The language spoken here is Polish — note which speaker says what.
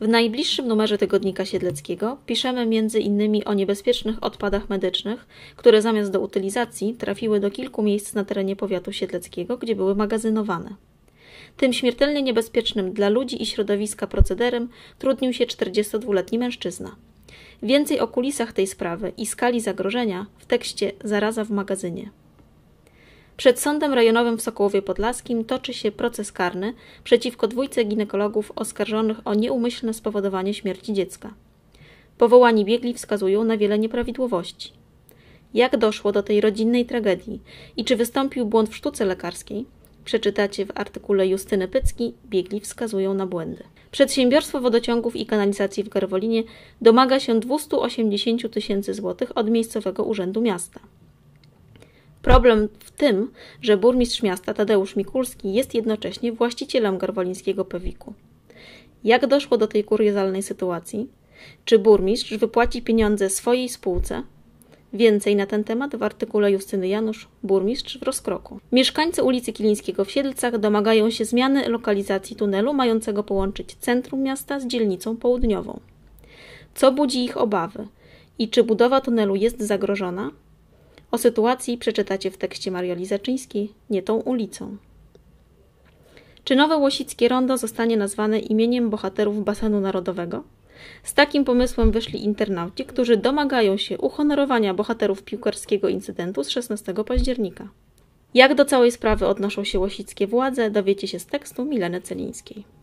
Speaker 1: W najbliższym numerze tygodnika siedleckiego piszemy m.in. o niebezpiecznych odpadach medycznych, które zamiast do utylizacji trafiły do kilku miejsc na terenie powiatu siedleckiego, gdzie były magazynowane. Tym śmiertelnie niebezpiecznym dla ludzi i środowiska procederem trudnił się 42-letni mężczyzna. Więcej o kulisach tej sprawy i skali zagrożenia w tekście Zaraza w magazynie. Przed Sądem Rejonowym w Sokołowie Podlaskim toczy się proces karny przeciwko dwójce ginekologów oskarżonych o nieumyślne spowodowanie śmierci dziecka. Powołani biegli wskazują na wiele nieprawidłowości. Jak doszło do tej rodzinnej tragedii i czy wystąpił błąd w sztuce lekarskiej, przeczytacie w artykule Justyny Pycki, biegli wskazują na błędy. Przedsiębiorstwo wodociągów i kanalizacji w Garwolinie domaga się 280 tysięcy złotych od miejscowego urzędu miasta. Problem w tym, że burmistrz miasta Tadeusz Mikulski jest jednocześnie właścicielem garwolińskiego pewiku. Jak doszło do tej kuriozalnej sytuacji? Czy burmistrz wypłaci pieniądze swojej spółce? Więcej na ten temat w artykule Justyny Janusz, burmistrz w rozkroku. Mieszkańcy ulicy Kilińskiego w Siedlcach domagają się zmiany lokalizacji tunelu mającego połączyć centrum miasta z dzielnicą południową. Co budzi ich obawy i czy budowa tunelu jest zagrożona? O sytuacji przeczytacie w tekście Marioli Zaczyńskiej, nie tą ulicą. Czy nowe Łosickie Rondo zostanie nazwane imieniem bohaterów basenu narodowego? Z takim pomysłem wyszli internauci, którzy domagają się uhonorowania bohaterów piłkarskiego incydentu z 16 października. Jak do całej sprawy odnoszą się łosickie władze, dowiecie się z tekstu Mileny Celińskiej.